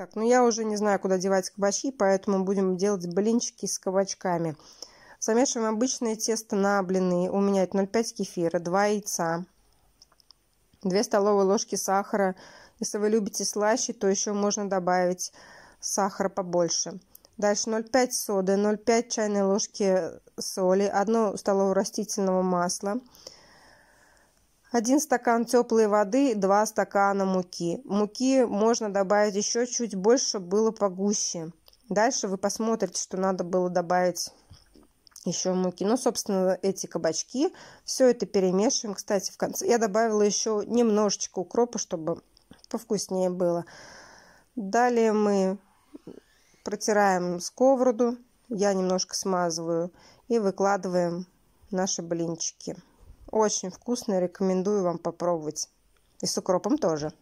Так, ну я уже не знаю, куда девать кабачки, поэтому будем делать блинчики с кабачками. Замешиваем обычное тесто на блины. У меня это 0,5 кефира, 2 яйца, 2 столовые ложки сахара. Если вы любите слаще, то еще можно добавить сахара побольше. Дальше 0,5 соды, 0,5 чайной ложки соли, 1 столовую растительного масла, один стакан теплой воды, два стакана муки. Муки можно добавить еще чуть больше, было погуще. Дальше вы посмотрите, что надо было добавить еще муки. Ну, собственно, эти кабачки. Все это перемешиваем. Кстати, в конце я добавила еще немножечко укропа, чтобы повкуснее было. Далее мы протираем сковороду. Я немножко смазываю. И выкладываем наши блинчики. Очень вкусно, рекомендую вам попробовать. И с укропом тоже.